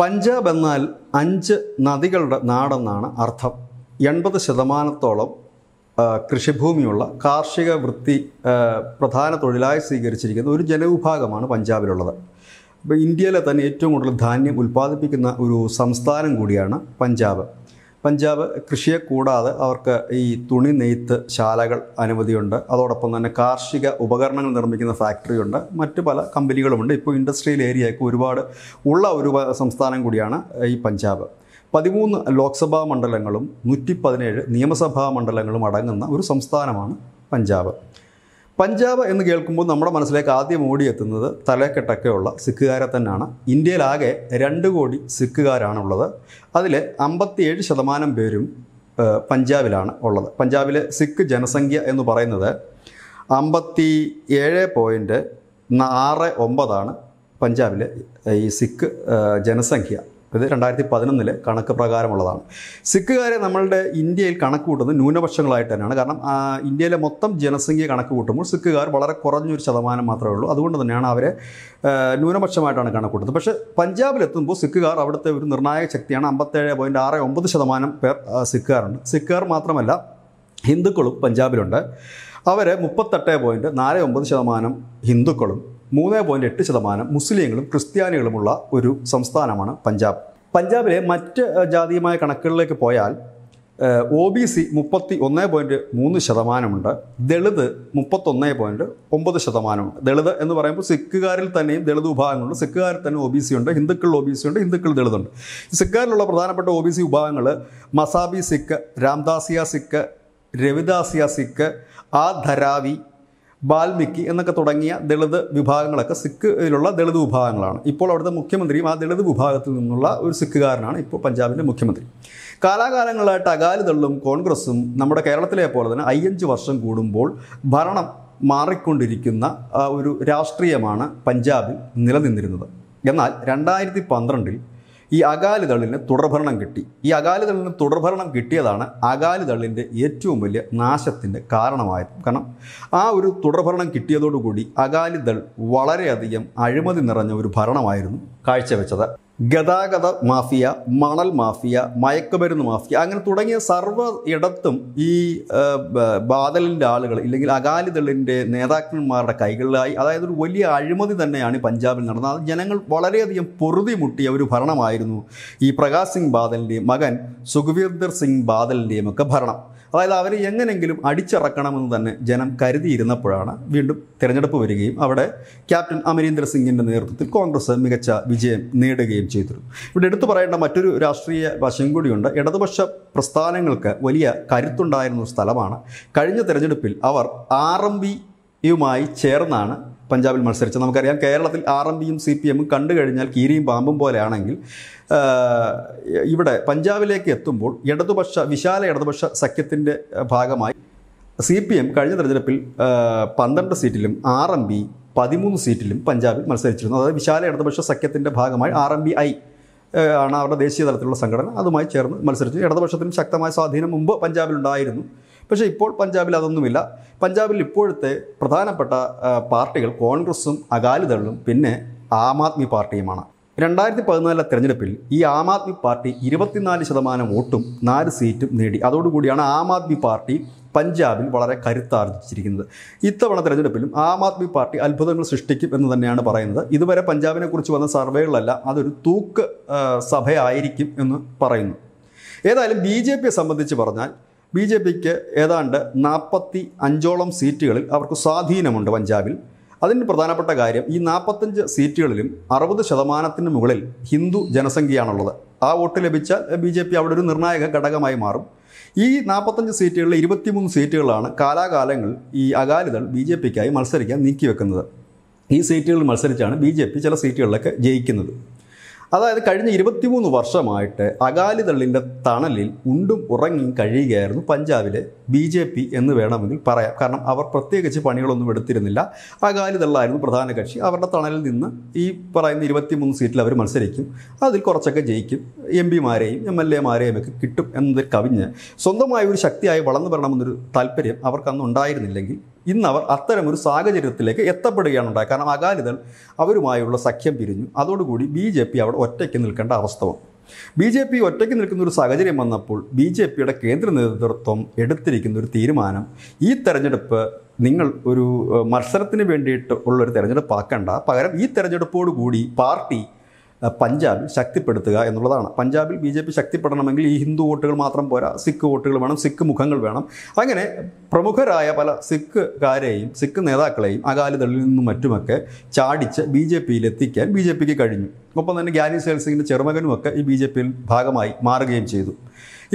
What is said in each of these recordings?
പഞ്ചാബ് എന്നാൽ അഞ്ച് നദികളുടെ നാടെന്നാണ് അർത്ഥം എൺപത് ശതമാനത്തോളം കൃഷിഭൂമിയുള്ള കാർഷിക വൃത്തി പ്രധാന തൊഴിലായി സ്വീകരിച്ചിരിക്കുന്ന ഒരു ജനവിഭാഗമാണ് പഞ്ചാബിലുള്ളത് അപ്പോൾ ഇന്ത്യയിലെ തന്നെ ഏറ്റവും കൂടുതൽ ധാന്യം ഉൽപ്പാദിപ്പിക്കുന്ന ഒരു സംസ്ഥാനം കൂടിയാണ് പഞ്ചാബ് പഞ്ചാബ് കൃഷിയെ കൂടാതെ അവർക്ക് ഈ തുണി നെയ്ത്ത് ശാലകൾ അനുമതിയുണ്ട് അതോടൊപ്പം തന്നെ കാർഷിക ഉപകരണങ്ങൾ നിർമ്മിക്കുന്ന ഫാക്ടറിയുണ്ട് മറ്റ് പല കമ്പനികളുമുണ്ട് ഇപ്പോൾ ഇൻഡസ്ട്രിയൽ ഏരിയയൊക്കെ ഒരുപാട് ഉള്ള ഒരു സംസ്ഥാനം കൂടിയാണ് ഈ പഞ്ചാബ് പതിമൂന്ന് ലോക്സഭാ മണ്ഡലങ്ങളും നൂറ്റി പതിനേഴ് നിയമസഭാ മണ്ഡലങ്ങളും അടങ്ങുന്ന ഒരു സംസ്ഥാനമാണ് പഞ്ചാബ് പഞ്ചാബ് എന്ന് കേൾക്കുമ്പോൾ നമ്മുടെ മനസ്സിലേക്ക് ആദ്യം ഓടിയെത്തുന്നത് തലക്കെട്ടൊക്കെയുള്ള സിഖുകാരെ തന്നെയാണ് ഇന്ത്യയിലാകെ രണ്ട് കോടി സിഖുകാരാണുള്ളത് അതിൽ അമ്പത്തിയേഴ് ശതമാനം പേരും പഞ്ചാബിലാണ് ഉള്ളത് പഞ്ചാബിലെ സിഖ് ജനസംഖ്യ എന്ന് പറയുന്നത് അമ്പത്തി ഏഴ് പോയിൻറ്റ് ആറ് ഒമ്പതാണ് പഞ്ചാബിലെ ഈ സിഖ് ജനസംഖ്യ ഇത് രണ്ടായിരത്തി പതിനൊന്നിലെ കണക്ക് പ്രകാരമുള്ളതാണ് സിഖുകാരെ നമ്മളുടെ ഇന്ത്യയിൽ കണക്ക് കൂട്ടുന്നത് ന്യൂനപക്ഷങ്ങളായിട്ട് തന്നെയാണ് കാരണം ഇന്ത്യയിലെ മൊത്തം ജനസംഖ്യ കണക്ക് കൂട്ടുമ്പോൾ സിഖുകാർ വളരെ കുറഞ്ഞൊരു ശതമാനം മാത്രമേ ഉള്ളൂ അതുകൊണ്ട് തന്നെയാണ് അവരെ ന്യൂനപക്ഷമായിട്ടാണ് കണക്ക് കൂട്ടുന്നത് പക്ഷേ പഞ്ചാബിലെത്തുമ്പോൾ സിഖുകാർ അവിടുത്തെ ഒരു നിർണായക ശക്തിയാണ് അമ്പത്തേഴ് പോയിൻറ്റ് ആറ് ഒമ്പത് ശതമാനം പേർ സിഖുകാരുണ്ട് സിഖുകാർ മാത്രമല്ല ഹിന്ദുക്കളും പഞ്ചാബിലുണ്ട് അവർ മുപ്പത്തെട്ട് പോയിൻറ്റ് നാല് ഒമ്പത് ശതമാനം ഹിന്ദുക്കളും മൂന്ന് പോയിൻറ്റ് എട്ട് ശതമാനം മുസ്ലിങ്ങളും ക്രിസ്ത്യാനികളുമുള്ള ഒരു സംസ്ഥാനമാണ് പഞ്ചാബ് പഞ്ചാബിലെ മറ്റ് ജാതീയമായ കണക്കുകളിലേക്ക് പോയാൽ ഒ ബി സി മുപ്പത്തി ഒന്ന് പോയിൻറ്റ് മൂന്ന് ശതമാനമുണ്ട് ദളിത് മുപ്പത്തൊന്ന് പോയിൻറ്റ് ഒമ്പത് ശതമാനമുണ്ട് ദളിത് എന്ന് പറയുമ്പോൾ സിഖുകാരിൽ തന്നെയും ദളിത് വിഭാഗങ്ങളുണ്ട് സിഖുകാരിൽ തന്നെ ഒ ബി സി ഉണ്ട് ഹിന്ദുക്കളിൽ ഒ ബി സി ഉണ്ട് ഹിന്ദുക്കളിൽ ദളിതുണ്ട് സിഖുകാരിലുള്ള പ്രധാനപ്പെട്ട ഒ ബി സി വിഭാഗങ്ങൾ മസാബി സിഖ് രാംദാസിയ സിഖ് രവിദാസിയ സിഖ് ആ ധരാവി ബാൽമിക്കി എന്നൊക്കെ തുടങ്ങിയ ദളിത് വിഭാഗങ്ങളൊക്കെ സിഖിലുള്ള ദളിത് വിഭാഗങ്ങളാണ് ഇപ്പോൾ അവിടുത്തെ മുഖ്യമന്ത്രിയും ആ ദളിത് വിഭാഗത്തിൽ നിന്നുള്ള ഒരു സിഖുകാരനാണ് ഇപ്പോൾ പഞ്ചാബിൻ്റെ മുഖ്യമന്ത്രി കാലാകാലങ്ങളായിട്ട് അകാലിദളും കോൺഗ്രസും നമ്മുടെ കേരളത്തിലെ പോലെ തന്നെ അയ്യഞ്ച് വർഷം കൂടുമ്പോൾ ഭരണം മാറിക്കൊണ്ടിരിക്കുന്ന ഒരു രാഷ്ട്രീയമാണ് പഞ്ചാബിൽ നിലനിന്നിരുന്നത് എന്നാൽ രണ്ടായിരത്തി പന്ത്രണ്ടിൽ ഈ അകാലിദളിന് തുടർഭരണം കിട്ടി ഈ അകാലിദളിന് തുടർഭരണം കിട്ടിയതാണ് അകാലിദളിൻ്റെ ഏറ്റവും വലിയ നാശത്തിൻ്റെ കാരണമായത് കാരണം ആ ഒരു തുടർഭരണം കിട്ടിയതോടുകൂടി അകാലിദൾ വളരെയധികം അഴിമതി നിറഞ്ഞ ഒരു ഭരണമായിരുന്നു കാഴ്ചവെച്ചത് ഗതാഗത മാഫിയ മണൽ മാഫിയ മയക്കുമരുന്ന് മാഫിയ അങ്ങനെ തുടങ്ങിയ സർവ്വ ഇടത്തും ഈ ബാദലിൻ്റെ ആളുകൾ ഇല്ലെങ്കിൽ അകാലിദളിൻ്റെ നേതാക്കന്മാരുടെ കൈകളിലായി അതായത് ഒരു വലിയ അഴിമതി തന്നെയാണ് പഞ്ചാബിൽ നടന്നത് അത് ജനങ്ങൾ വളരെയധികം പൊറുതി മുട്ടിയ ഒരു ഭരണമായിരുന്നു ഈ പ്രകാശ് സിംഗ് ബാദലിൻ്റെയും മകൻ സുഖ്വീർദർ സിംഗ് ബാദലിൻ്റെയും ഒക്കെ ഭരണം അതായത് അവരെ എങ്ങനെങ്കിലും അടിച്ചിറക്കണമെന്ന് തന്നെ ജനം കരുതിയിരുന്നപ്പോഴാണ് വീണ്ടും തിരഞ്ഞെടുപ്പ് വരികയും അവിടെ ക്യാപ്റ്റൻ അമരീന്ദർ സിംഗിൻ്റെ നേതൃത്വത്തിൽ കോൺഗ്രസ് മികച്ച വിജയം നേടുകയും ചെയ്തിരുന്നു ഇവിടെ എടുത്തു പറയേണ്ട മറ്റൊരു രാഷ്ട്രീയ വശം കൂടിയുണ്ട് ഇടതുപക്ഷ പ്രസ്ഥാനങ്ങൾക്ക് വലിയ കരുത്തുണ്ടായിരുന്ന ഒരു സ്ഥലമാണ് കഴിഞ്ഞ തിരഞ്ഞെടുപ്പിൽ അവർ ആർ എം ബിയുമായി ചേർന്നാണ് പഞ്ചാബിൽ മത്സരിച്ചത് നമുക്കറിയാം കേരളത്തിൽ ആർ എം പിയും സി പി എമ്മും കണ്ടു കഴിഞ്ഞാൽ കീരിയും പാമ്പും പോലെയാണെങ്കിൽ ഇവിടെ പഞ്ചാബിലേക്ക് എത്തുമ്പോൾ ഇടതുപക്ഷ വിശാല ഇടതുപക്ഷ സഖ്യത്തിൻ്റെ ഭാഗമായി സി പി എം കഴിഞ്ഞ തെരഞ്ഞെടുപ്പിൽ പന്ത്രണ്ട് സീറ്റിലും ആർ എം പി പതിമൂന്ന് സീറ്റിലും പഞ്ചാബിൽ മത്സരിച്ചിരുന്നു അതായത് വിശാല ഇടതുപക്ഷ സഖ്യത്തിൻ്റെ ഭാഗമായി ആർ എം ബി ഐ ആണ് അവരുടെ ദേശീയ തലത്തിലുള്ള സംഘടന അതുമായി ചേർന്ന് മത്സരിച്ചു ഇടതുപക്ഷത്തിന് ശക്തമായ സ്വാധീനം മുമ്പ് പഞ്ചാബിലുണ്ടായിരുന്നു പക്ഷേ ഇപ്പോൾ പഞ്ചാബിൽ അതൊന്നുമില്ല പഞ്ചാബിൽ ഇപ്പോഴത്തെ പ്രധാനപ്പെട്ട പാർട്ടികൾ കോൺഗ്രസും അകാലിദളും പിന്നെ ആം ആദ്മി പാർട്ടിയുമാണ് രണ്ടായിരത്തി പതിനാലിലെ തെരഞ്ഞെടുപ്പിൽ ഈ ആം ആദ്മി പാർട്ടി ഇരുപത്തിനാല് ശതമാനം വോട്ടും നാല് സീറ്റും നേടി അതോടുകൂടിയാണ് ആം ആദ്മി പാർട്ടി പഞ്ചാബിൽ വളരെ കരുത്താർജിച്ചിരിക്കുന്നത് ഇത്തവണ തെരഞ്ഞെടുപ്പിലും ആം ആദ്മി പാർട്ടി അത്ഭുതങ്ങൾ സൃഷ്ടിക്കും എന്ന് തന്നെയാണ് പറയുന്നത് ഇതുവരെ പഞ്ചാബിനെ കുറിച്ച് വന്ന സർവേകളല്ല അതൊരു തൂക്ക് സഭയായിരിക്കും എന്ന് പറയുന്നു ഏതായാലും ബി ജെ പിയെ സംബന്ധിച്ച് പറഞ്ഞാൽ ബി ജെ പിക്ക് ഏതാണ്ട് നാൽപ്പത്തി അഞ്ചോളം സീറ്റുകളിൽ അവർക്ക് സ്വാധീനമുണ്ട് പഞ്ചാബിൽ അതിന് പ്രധാനപ്പെട്ട കാര്യം ഈ നാൽപ്പത്തഞ്ച് സീറ്റുകളിലും അറുപത് ശതമാനത്തിന് മുകളിൽ ഹിന്ദു ജനസംഖ്യയാണുള്ളത് ആ വോട്ട് ലഭിച്ചാൽ ബി ജെ പി അവിടെ ഒരു നിർണായക ഘടകമായി മാറും ഈ നാൽപ്പത്തഞ്ച് സീറ്റുകളിൽ ഇരുപത്തിമൂന്ന് സീറ്റുകളാണ് കാലാകാലങ്ങൾ ഈ അകാലിദൾ ബി ജെ പിക്കായി മത്സരിക്കാൻ നീക്കിവെക്കുന്നത് ഈ സീറ്റുകളിൽ മത്സരിച്ചാണ് ബി ജെ പി ചില സീറ്റുകളിലൊക്കെ ജയിക്കുന്നത് അതായത് കഴിഞ്ഞ ഇരുപത്തിമൂന്ന് വർഷമായിട്ട് അകാലിദളിൻ്റെ തണലിൽ ഉണ്ടും ഉറങ്ങിയും കഴിയുകയായിരുന്നു പഞ്ചാബിലെ ബി ജെ പി എന്ന് വേണമെങ്കിൽ പറയാം കാരണം അവർ പ്രത്യേകിച്ച് പണികളൊന്നും എടുത്തിരുന്നില്ല അകാലിദളായിരുന്നു പ്രധാന കക്ഷി അവരുടെ തണലിൽ നിന്ന് ഈ പറയുന്ന ഇരുപത്തിമൂന്ന് സീറ്റിൽ അവർ മത്സരിക്കും അതിൽ കുറച്ചൊക്കെ ജയിക്കും എം പിമാരെയും എം എൽ എമാരെയും ഒക്കെ കിട്ടും എന്നത് കവിഞ്ഞ് സ്വന്തമായ ഒരു ശക്തിയായി വളർന്നു വരണമെന്നൊരു താല്പര്യം അവർക്കന്ന് ഉണ്ടായിരുന്നില്ലെങ്കിൽ ഇന്ന് അവർ അത്തരം ഒരു സാഹചര്യത്തിലേക്ക് എത്തപ്പെടുകയാണ് ഉണ്ടായത് കാരണം അകാലിദൾ അവരുമായുള്ള സഖ്യം പിരിഞ്ഞു അതോടുകൂടി ബി ജെ പി അവിടെ ഒറ്റയ്ക്ക് നിൽക്കേണ്ട അവസ്ഥ വന്നു ബി ജെ പി ഒറ്റയ്ക്ക് നിൽക്കുന്ന ഒരു സാഹചര്യം വന്നപ്പോൾ ബി ജെ പിയുടെ കേന്ദ്ര നേതൃത്വം എടുത്തിരിക്കുന്ന ഒരു തീരുമാനം ഈ തെരഞ്ഞെടുപ്പ് നിങ്ങൾ ഒരു മത്സരത്തിന് വേണ്ടിയിട്ട് ഉള്ളൊരു ആക്കണ്ട പകരം ഈ തെരഞ്ഞെടുപ്പോടുകൂടി പാർട്ടി പഞ്ചാബിൽ ശക്തിപ്പെടുത്തുക എന്നുള്ളതാണ് പഞ്ചാബിൽ ബി ജെ പി ശക്തിപ്പെടണമെങ്കിൽ ഈ ഹിന്ദു വോട്ടുകൾ മാത്രം പോരാ സിഖ് വോട്ടുകൾ വേണം സിഖ് മുഖങ്ങൾ വേണം അങ്ങനെ പ്രമുഖരായ പല സിഖുകാരെയും സിഖ് നേതാക്കളെയും അകാലിദളിൽ നിന്നും മറ്റുമൊക്കെ ചാടിച്ച് ബി ജെ പിയിൽ എത്തിക്കാൻ ബി ജെ പിക്ക് കഴിഞ്ഞു ഒപ്പം തന്നെ ഗ്യാനി സേൽസിംഗിൻ്റെ ചെറുമകനുമൊക്കെ ഈ ബി ജെ പിയിൽ ഭാഗമായി മാറുകയും ചെയ്തു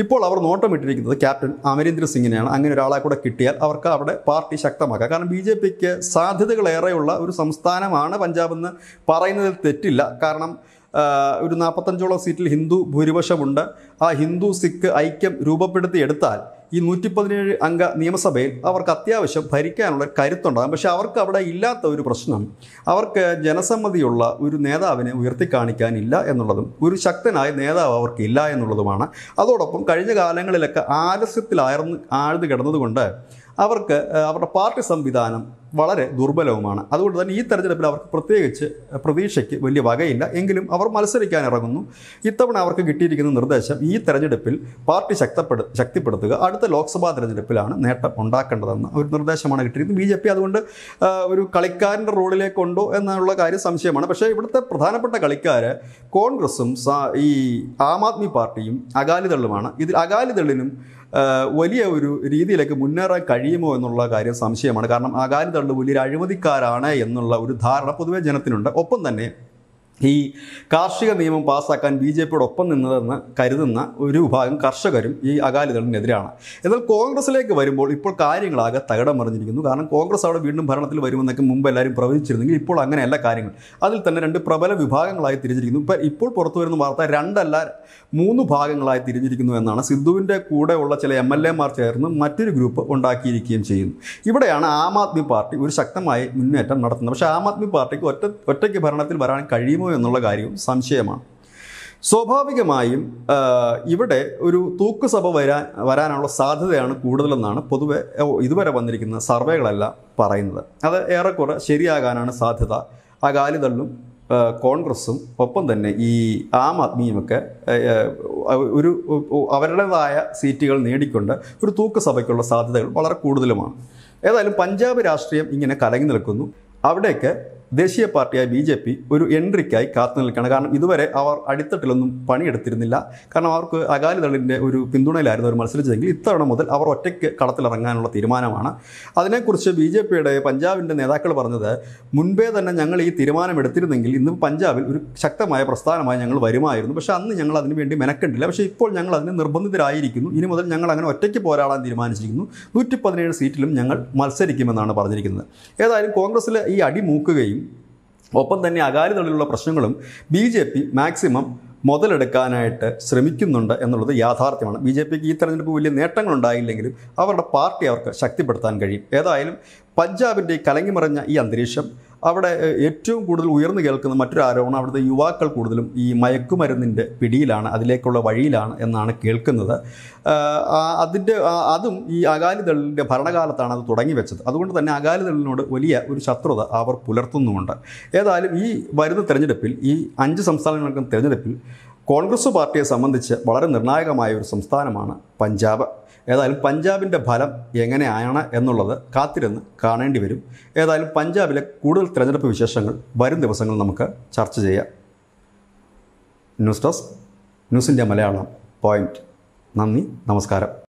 ഇപ്പോൾ അവർ നോട്ടമിട്ടിരിക്കുന്നത് ക്യാപ്റ്റൻ അമരീന്ദർ സിംഗിനെയാണ് അങ്ങനെ ഒരാളെ കൂടെ കിട്ടിയാൽ അവർക്ക് അവിടെ പാർട്ടി ശക്തമാക്കാം കാരണം ബി ജെ പിക്ക് സാധ്യതകളേറെയുള്ള ഒരു സംസ്ഥാനമാണ് പഞ്ചാബ് എന്ന് പറയുന്നതിൽ തെറ്റില്ല കാരണം ഒരു നാൽപ്പത്തഞ്ചോളം സീറ്റിൽ ഹിന്ദു ഭൂരിപക്ഷമുണ്ട് ആ ഹിന്ദു സിഖ് ഐക്യം രൂപപ്പെടുത്തിയെടുത്താൽ ഈ നൂറ്റി പതിനേഴ് അംഗ നിയമസഭയിൽ അവർക്ക് അത്യാവശ്യം ഭരിക്കാനുള്ള കരുത്തുണ്ടാകും പക്ഷേ അവർക്ക് അവിടെ ഇല്ലാത്ത ഒരു പ്രശ്നം അവർക്ക് ജനസമ്മതിയുള്ള ഒരു നേതാവിനെ ഉയർത്തി കാണിക്കാനില്ല എന്നുള്ളതും ഒരു ശക്തനായ നേതാവ് അവർക്ക് ഇല്ല എന്നുള്ളതുമാണ് അതോടൊപ്പം കഴിഞ്ഞ കാലങ്ങളിലൊക്കെ ആലസ്യത്തിലായർന്ന് ആഴ്ന്നു കിടന്നതുകൊണ്ട് അവർക്ക് അവരുടെ പാർട്ടി സംവിധാനം വളരെ ദുർബലവുമാണ് അതുകൊണ്ട് തന്നെ ഈ തെരഞ്ഞെടുപ്പിൽ അവർക്ക് പ്രത്യേകിച്ച് പ്രതീക്ഷയ്ക്ക് വലിയ വകയില്ല എങ്കിലും അവർ മത്സരിക്കാൻ ഇറങ്ങുന്നു ഇത്തവണ അവർക്ക് കിട്ടിയിരിക്കുന്ന നിർദ്ദേശം ഈ തെരഞ്ഞെടുപ്പിൽ പാർട്ടി ശക്തപ്പെടു ശക്തിപ്പെടുത്തുക അടുത്ത ലോക്സഭാ തെരഞ്ഞെടുപ്പിലാണ് നേട്ടം ഉണ്ടാക്കേണ്ടതെന്ന ഒരു നിർദ്ദേശമാണ് കിട്ടിയിരിക്കുന്നത് ബി ജെ പി അതുകൊണ്ട് ഒരു കളിക്കാരൻ്റെ റോളിലേക്കുണ്ടോ എന്നുള്ള കാര്യം സംശയമാണ് പക്ഷേ ഇവിടുത്തെ പ്രധാനപ്പെട്ട കളിക്കാർ കോൺഗ്രസും ഈ ആം ആദ്മി പാർട്ടിയും അകാലിദളുമാണ് ഇതിൽ അകാലിദളിനും വലിയ ഒരു രീതിയിലേക്ക് മുന്നേറാൻ കഴിയുമോ എന്നുള്ള കാര്യം സംശയമാണ് കാരണം ആകാലി തള്ളുപുലി ഒരു അഴിമതിക്കാരാണ് എന്നുള്ള ഒരു ധാരണ പൊതുവെ ജനത്തിനുണ്ട് ഒപ്പം തന്നെ ഈ കാർഷിക നിയമം പാസ്സാക്കാൻ ബി ജെ പിയുടെ ഒപ്പം നിന്നതെന്ന് കരുതുന്ന ഒരു വിഭാഗം കർഷകരും ഈ അകാലിദളിനെതിരാണ് എന്നാൽ കോൺഗ്രസിലേക്ക് വരുമ്പോൾ ഇപ്പോൾ കാര്യങ്ങളാകെ തകടം മറിഞ്ഞിരിക്കുന്നു കാരണം കോൺഗ്രസ് അവിടെ വീണ്ടും ഭരണത്തിൽ വരുമെന്നൊക്കെ മുമ്പ് എല്ലാവരും പ്രവചിച്ചിരുന്നെങ്കിൽ ഇപ്പോൾ അങ്ങനെയല്ല കാര്യങ്ങൾ അതിൽ തന്നെ രണ്ട് പ്രബല വിഭാഗങ്ങളായി തിരിഞ്ഞിരിക്കുന്നു ഇപ്പം ഇപ്പോൾ പുറത്തു വരുന്ന വാർത്ത രണ്ടല്ല മൂന്ന് ഭാഗങ്ങളായി തിരിഞ്ഞിരിക്കുന്നു എന്നാണ് സിദ്ധുവിൻ്റെ കൂടെയുള്ള ചില എം എൽ എമാർ ചേർന്ന് മറ്റൊരു ഗ്രൂപ്പ് ഉണ്ടാക്കിയിരിക്കുകയും ചെയ്യുന്നു ഇവിടെയാണ് ആം ആദ്മി പാർട്ടി ഒരു ശക്തമായി മുന്നേറ്റം നടത്തുന്നത് പക്ഷേ ആം ആദ്മി പാർട്ടിക്ക് ഒറ്റ ഒറ്റയ്ക്ക് ഭരണത്തിൽ വരാൻ കഴിയുമോ എന്നുള്ള കാര്യവും സംശയമാണ് സ്വാഭാവികമായും ഇവിടെ ഒരു തൂക്കുസഭ വരാൻ വരാനുള്ള സാധ്യതയാണ് കൂടുതലെന്നാണ് പൊതുവെ ഇതുവരെ വന്നിരിക്കുന്ന സർവേകളല്ല പറയുന്നത് അത് ഏറെക്കുറെ ശരിയാകാനാണ് സാധ്യത അകാലിദളും കോൺഗ്രസും ഒപ്പം തന്നെ ഈ ആം ആദ്മിയുമൊക്കെ ഒരു അവരുടേതായ സീറ്റുകൾ നേടിക്കൊണ്ട് ഒരു തൂക്കുസഭയ്ക്കുള്ള സാധ്യതകൾ വളരെ കൂടുതലുമാണ് ഏതായാലും പഞ്ചാബ് രാഷ്ട്രീയം ഇങ്ങനെ കലങ്ങി നിൽക്കുന്നു അവിടെയൊക്കെ ദേശീയ പാർട്ടിയായ ബി ജെ പി ഒരു എൻട്രിക്കായി കാത്തു നിൽക്കുകയാണ് കാരണം ഇതുവരെ അവർ അടിത്തട്ടിലൊന്നും പണിയെടുത്തിരുന്നില്ല കാരണം അവർക്ക് അകാലിദളിൻ്റെ ഒരു പിന്തുണയിലായിരുന്നു അവർ മത്സരിച്ചതെങ്കിൽ ഇത്തവണ മുതൽ അവർ ഒറ്റയ്ക്ക് കളത്തിലിറങ്ങാനുള്ള തീരുമാനമാണ് അതിനെക്കുറിച്ച് ബി ജെ പിയുടെ പഞ്ചാബിൻ്റെ നേതാക്കൾ പറഞ്ഞത് മുൻപേ തന്നെ ഞങ്ങൾ ഈ തീരുമാനമെടുത്തിരുന്നെങ്കിൽ ഇന്ന് പഞ്ചാബിൽ ഒരു ശക്തമായ പ്രസ്ഥാനമായി ഞങ്ങൾ വരുമായിരുന്നു പക്ഷേ അന്ന് ഞങ്ങൾ അതിന് വേണ്ടി മെനക്കണ്ടില്ല പക്ഷേ ഇപ്പോൾ ഞങ്ങൾ അതിന് നിർബന്ധിതരായിരിക്കുന്നു ഇനി മുതൽ ഞങ്ങൾ അങ്ങനെ ഒറ്റയ്ക്ക് പോരാടാൻ തീരുമാനിച്ചിരിക്കുന്നു നൂറ്റി സീറ്റിലും ഞങ്ങൾ മത്സരിക്കുമെന്നാണ് പറഞ്ഞിരിക്കുന്നത് ഏതായാലും കോൺഗ്രസ്സിലെ ഈ അടിമൂക്കുകയും ഒപ്പം തന്നെ അകാലി തള്ളിലുള്ള പ്രശ്നങ്ങളും ബി ജെ പി മാക്സിമം മുതലെടുക്കാനായിട്ട് ശ്രമിക്കുന്നുണ്ട് എന്നുള്ളത് യാഥാർത്ഥ്യമാണ് ബി ജെ പിക്ക് ഈ തെരഞ്ഞെടുപ്പ് വലിയ നേട്ടങ്ങളുണ്ടായില്ലെങ്കിലും അവരുടെ പാർട്ടി അവർക്ക് ശക്തിപ്പെടുത്താൻ കഴിയും ഏതായാലും പഞ്ചാബിൻ്റെ കലങ്ങിമറഞ്ഞ ഈ അന്തരീക്ഷം അവിടെ ഏറ്റവും കൂടുതൽ ഉയർന്നു കേൾക്കുന്ന മറ്റൊരു ആരോപണം അവിടുത്തെ യുവാക്കൾ കൂടുതലും ഈ മയക്കുമരുന്നിൻ്റെ പിടിയിലാണ് അതിലേക്കുള്ള വഴിയിലാണ് എന്നാണ് കേൾക്കുന്നത് അതിൻ്റെ അതും ഈ അകാലിദളിൻ്റെ ഭരണകാലത്താണ് അത് തുടങ്ങി വെച്ചത് അതുകൊണ്ട് തന്നെ അകാലിദളിനോട് വലിയ ഒരു ശത്രുത അവർ പുലർത്തുന്നുമുണ്ട് ഏതായാലും ഈ വരുന്ന തെരഞ്ഞെടുപ്പിൽ ഈ അഞ്ച് സംസ്ഥാനങ്ങൾക്കും തെരഞ്ഞെടുപ്പിൽ കോൺഗ്രസ് പാർട്ടിയെ സംബന്ധിച്ച് വളരെ നിർണായകമായ ഒരു സംസ്ഥാനമാണ് പഞ്ചാബ് ഏതായാലും പഞ്ചാബിൻ്റെ ഫലം എങ്ങനെയാണ് എന്നുള്ളത് കാത്തിരുന്ന് കാണേണ്ടി വരും ഏതായാലും പഞ്ചാബിലെ കൂടുതൽ തിരഞ്ഞെടുപ്പ് വിശേഷങ്ങൾ വരും ദിവസങ്ങൾ നമുക്ക് ചർച്ച ചെയ്യാം news desk news India Malayalam point നന്ദി നമസ്കാരം